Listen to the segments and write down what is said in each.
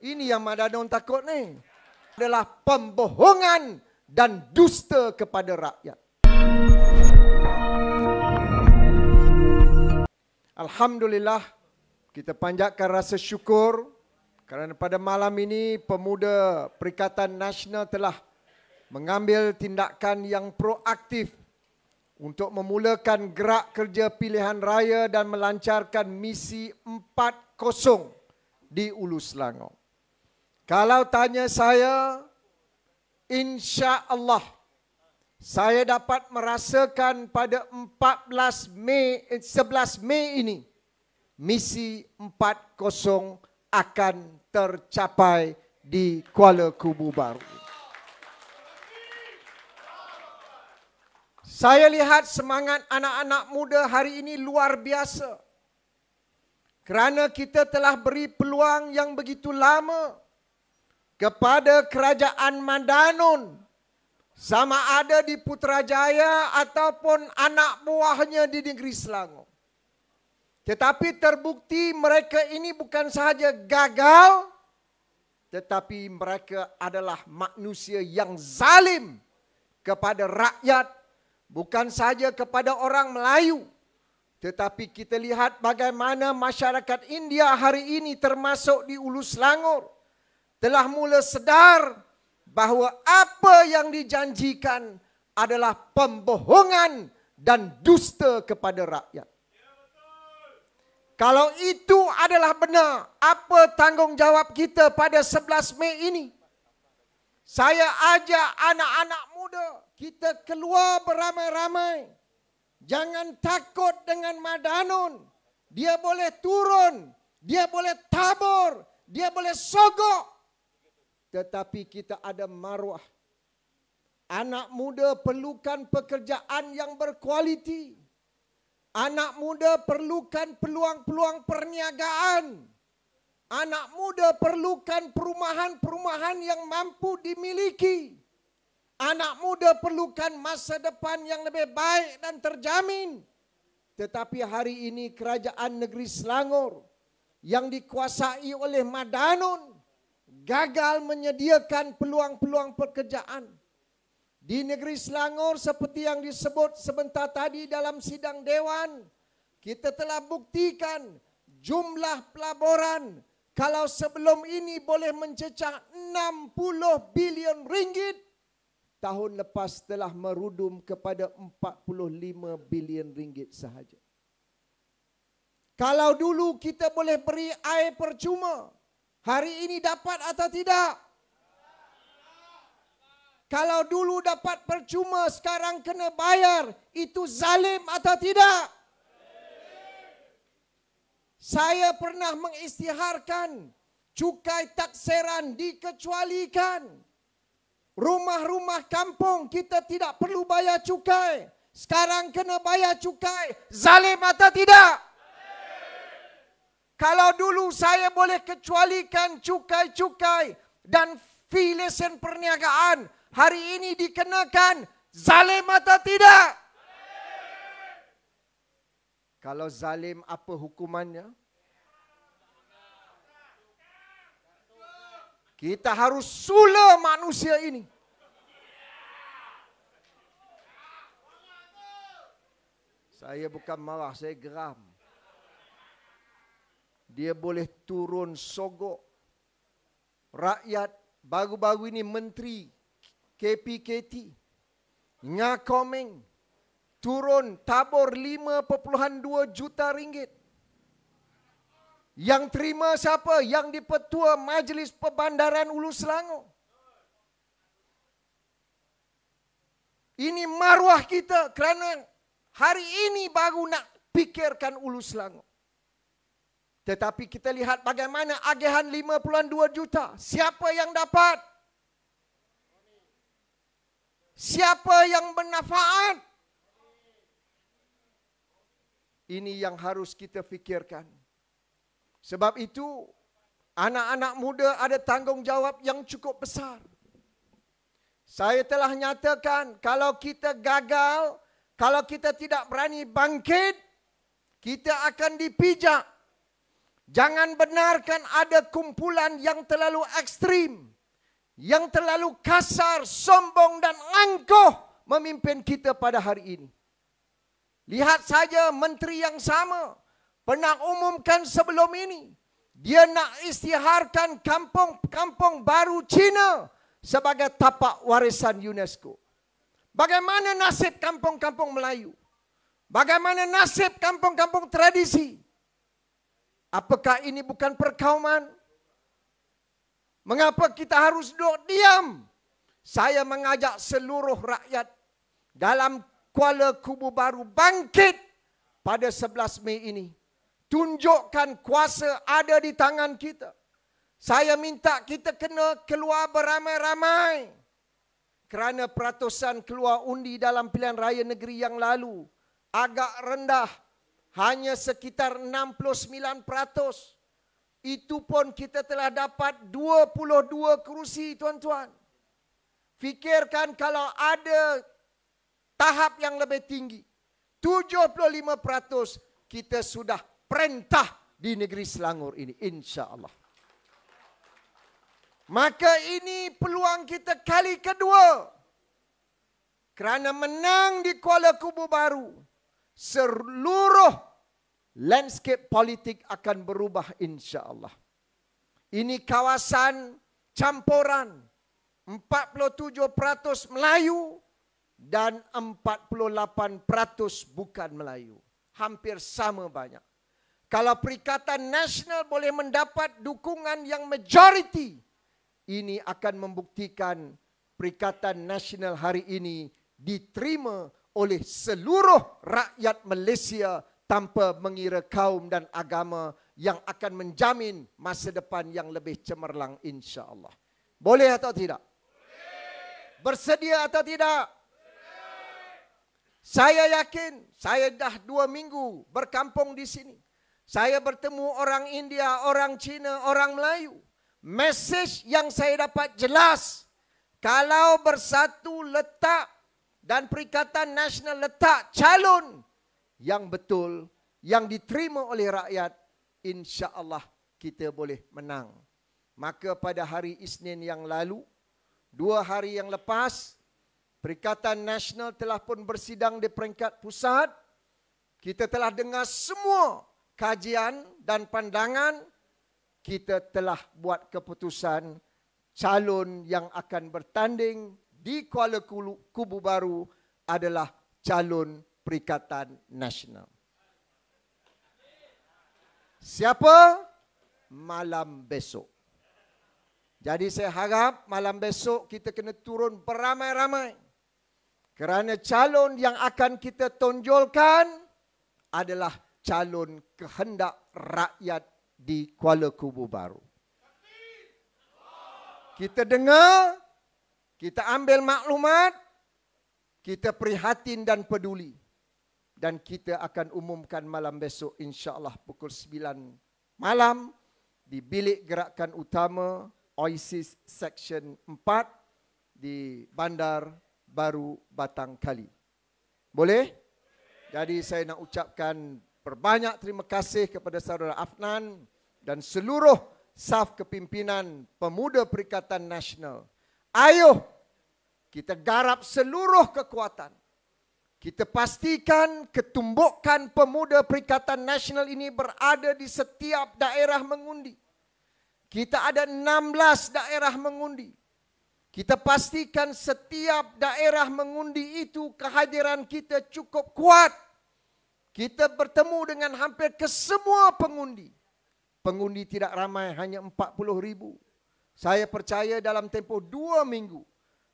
Ini yang Madanon takut ni. Adalah pembohongan dan dusta kepada rakyat. Alhamdulillah kita panjatkan rasa syukur kerana pada malam ini pemuda Perikatan Nasional telah mengambil tindakan yang proaktif untuk memulakan gerak kerja pilihan raya dan melancarkan misi 40 di Ulu Selangor. Kalau tanya saya, insya Allah saya dapat merasakan pada 14 Mei, 11 eh, Mei ini misi 40 akan tercapai di Kuala Kubu Baru. Saya lihat semangat anak-anak muda hari ini luar biasa. Kerana kita telah beri peluang yang begitu lama kepada kerajaan Mandanun sama ada di Putrajaya ataupun anak buahnya di negeri Selangor. Tetapi terbukti mereka ini bukan sahaja gagal tetapi mereka adalah manusia yang zalim kepada rakyat bukan sahaja kepada orang Melayu tetapi kita lihat bagaimana masyarakat India hari ini termasuk di Ulu Selangor telah mula sedar bahawa apa yang dijanjikan adalah pembohongan dan dusta kepada rakyat. Kalau itu adalah benar, apa tanggungjawab kita pada 11 Mei ini? Saya ajak anak-anak muda kita keluar beramai-ramai. Jangan takut dengan Madanun. Dia boleh turun, dia boleh tabur, dia boleh sogok tetapi kita ada maruah. Anak muda perlukan pekerjaan yang berkualiti. Anak muda perlukan peluang-peluang perniagaan. Anak muda perlukan perumahan-perumahan yang mampu dimiliki. Anak muda perlukan masa depan yang lebih baik dan terjamin. Tetapi hari ini kerajaan negeri Selangor yang dikuasai oleh Madanun gagal menyediakan peluang-peluang pekerjaan. Di negeri Selangor seperti yang disebut sebentar tadi dalam sidang Dewan, kita telah buktikan jumlah pelaburan kalau sebelum ini boleh mencecah 60 bilion ringgit, tahun lepas telah merudum kepada 45 bilion ringgit sahaja. Kalau dulu kita boleh beri air percuma, Hari ini dapat atau tidak? Kalau dulu dapat percuma, sekarang kena bayar. Itu zalim atau tidak? Saya pernah mengistiharkan cukai takseran dikecualikan. Rumah-rumah kampung kita tidak perlu bayar cukai. Sekarang kena bayar cukai. Zalim atau tidak? Kalau dulu saya boleh kecualikan cukai-cukai dan fee lesen perniagaan, hari ini dikenakan zalim atau tidak? Kalau zalim apa hukumannya? Kita harus sula manusia ini. Saya bukan marah, saya geram dia boleh turun sogok rakyat baru-baru ini menteri KPKT ngakoming turun tabur 5.2 juta ringgit yang terima siapa yang di petua majlis perbandaran Ulu Selangor ini maruah kita kerana hari ini baru nak fikirkan Ulu Selangor tetapi kita lihat bagaimana agihan 52 juta. Siapa yang dapat? Siapa yang bermanfaat? Ini yang harus kita fikirkan. Sebab itu anak-anak muda ada tanggungjawab yang cukup besar. Saya telah nyatakan kalau kita gagal, kalau kita tidak berani bangkit, kita akan dipijak Jangan benarkan ada kumpulan yang terlalu ekstrim. Yang terlalu kasar, sombong dan angkuh memimpin kita pada hari ini. Lihat saja menteri yang sama pernah umumkan sebelum ini. Dia nak istiharkan kampung-kampung baru Cina sebagai tapak warisan UNESCO. Bagaimana nasib kampung-kampung Melayu? Bagaimana nasib kampung-kampung tradisi? Apakah ini bukan perkauman? Mengapa kita harus duduk diam? Saya mengajak seluruh rakyat dalam Kuala Kubu Baru bangkit pada 11 Mei ini. Tunjukkan kuasa ada di tangan kita. Saya minta kita kena keluar beramai-ramai. Kerana peratusan keluar undi dalam pilihan raya negeri yang lalu agak rendah hanya sekitar 69%. Itu pun kita telah dapat 22 kerusi tuan-tuan. Fikirkan kalau ada tahap yang lebih tinggi. 75% kita sudah perintah di negeri Selangor ini insya-Allah. Maka ini peluang kita kali kedua. Kerana menang di Kuala Kubu Baru, seluruh landscape politik akan berubah insya-Allah. Ini kawasan campuran 47% Melayu dan 48% bukan Melayu. Hampir sama banyak. Kalau Perikatan Nasional boleh mendapat dukungan yang majoriti, ini akan membuktikan Perikatan Nasional hari ini diterima oleh seluruh rakyat Malaysia tanpa mengira kaum dan agama yang akan menjamin masa depan yang lebih cemerlang insya-Allah. Boleh atau tidak? Bersedia atau tidak? Saya yakin saya dah dua minggu berkampung di sini. Saya bertemu orang India, orang Cina, orang Melayu. Message yang saya dapat jelas. Kalau bersatu letak dan Perikatan Nasional letak calon yang betul yang diterima oleh rakyat insya-Allah kita boleh menang. Maka pada hari Isnin yang lalu, dua hari yang lepas, Perikatan Nasional telah pun bersidang di peringkat pusat. Kita telah dengar semua kajian dan pandangan. Kita telah buat keputusan calon yang akan bertanding di Kuala Kubu Baru adalah calon Perikatan Nasional. Siapa? Malam besok. Jadi saya harap malam besok kita kena turun beramai-ramai. Kerana calon yang akan kita tonjolkan adalah calon kehendak rakyat di Kuala Kubu Baru. Kita dengar kita ambil maklumat, kita prihatin dan peduli. Dan kita akan umumkan malam besok insyaAllah pukul 9 malam di bilik gerakan utama OISIS Section 4 di Bandar Baru Batang Kali. Boleh? Jadi saya nak ucapkan perbanyak terima kasih kepada saudara Afnan dan seluruh saf kepimpinan pemuda Perikatan Nasional. Ayuh kita garap seluruh kekuatan. Kita pastikan ketumbukan pemuda Perikatan Nasional ini berada di setiap daerah mengundi. Kita ada 16 daerah mengundi. Kita pastikan setiap daerah mengundi itu kehadiran kita cukup kuat. Kita bertemu dengan hampir kesemua pengundi. Pengundi tidak ramai, hanya 40 ribu. Saya percaya dalam tempoh dua minggu,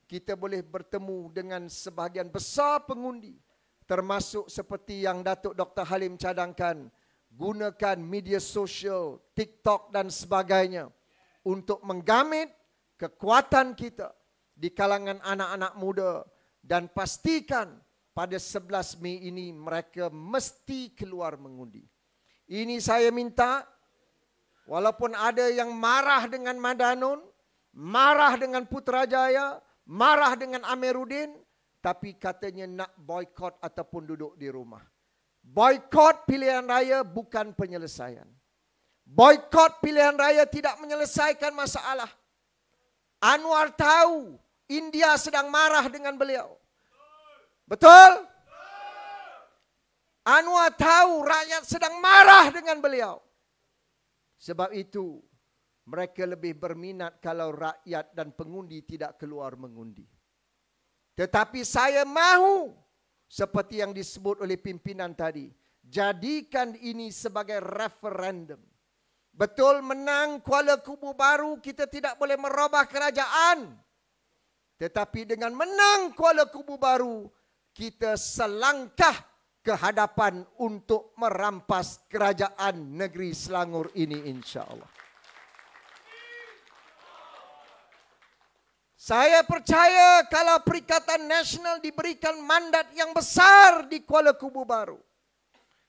kita boleh bertemu dengan sebahagian besar pengundi, termasuk seperti yang Datuk Dr. Halim cadangkan, gunakan media sosial, TikTok dan sebagainya untuk menggamit kekuatan kita di kalangan anak-anak muda dan pastikan pada 11 Mei ini mereka mesti keluar mengundi. Ini saya minta Walaupun ada yang marah dengan Madanun, marah dengan Putrajaya, marah dengan Amiruddin, tapi katanya nak boykot ataupun duduk di rumah. Boykot pilihan raya bukan penyelesaian. Boykot pilihan raya tidak menyelesaikan masalah. Anwar tahu India sedang marah dengan beliau. Betul? Anwar tahu rakyat sedang marah dengan beliau. Sebab itu mereka lebih berminat kalau rakyat dan pengundi tidak keluar mengundi. Tetapi saya mahu seperti yang disebut oleh pimpinan tadi, jadikan ini sebagai referendum. Betul menang Kuala Kubu baru kita tidak boleh merubah kerajaan. Tetapi dengan menang Kuala Kubu baru kita selangkah ke hadapan untuk merampas kerajaan negeri Selangor ini insya-Allah. Saya percaya kalau Perikatan Nasional diberikan mandat yang besar di Kuala Kubu Baru,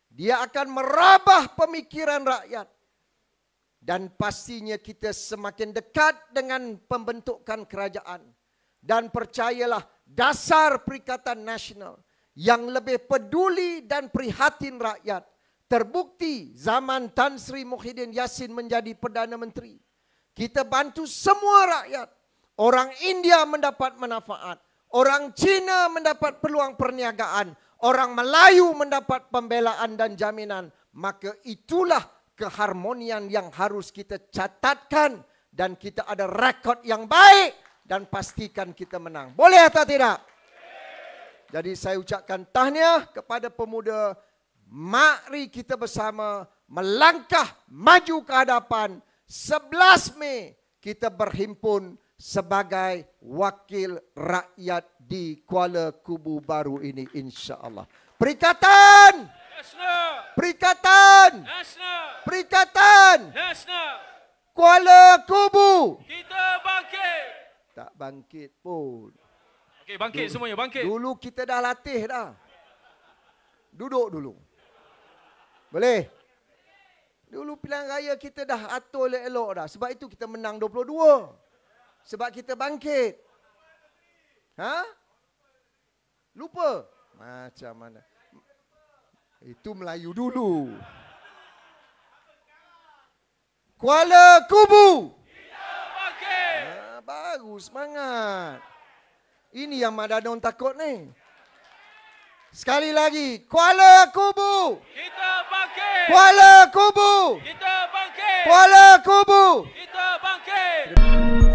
dia akan merabah pemikiran rakyat dan pastinya kita semakin dekat dengan pembentukan kerajaan. Dan percayalah dasar Perikatan Nasional yang lebih peduli dan prihatin rakyat. Terbukti zaman Tan Sri Muhyiddin Yassin menjadi Perdana Menteri. Kita bantu semua rakyat. Orang India mendapat manfaat. Orang Cina mendapat peluang perniagaan. Orang Melayu mendapat pembelaan dan jaminan. Maka itulah keharmonian yang harus kita catatkan. Dan kita ada rekod yang baik. Dan pastikan kita menang. Boleh atau tidak? Tidak. Jadi saya ucapkan tahniah kepada pemuda. Mari kita bersama melangkah maju ke hadapan. 11 Mei kita berhimpun sebagai wakil rakyat di Kuala Kubu baru ini insya-Allah. Perikatan Perikatan Perikatan Kuala Kubu Kita bangkit Tak bangkit pun Okay, bangkit dulu, semuanya, bangkit. Dulu kita dah latih dah. Duduk dulu. Boleh? Dulu pilihan raya kita dah atur oleh elok dah. Sebab itu kita menang 22. Sebab kita bangkit. Ha? Lupa? Macam mana? Itu Melayu dulu. Kuala Kubu. Kita bangkit. Ha, baru Semangat. Ini yang ada Madadon takut ni. Sekali lagi, Kuala Kubu. Kita bangkit. Kuala Kubu. Kita bangkit. Kuala Kubu. Kita bangkit.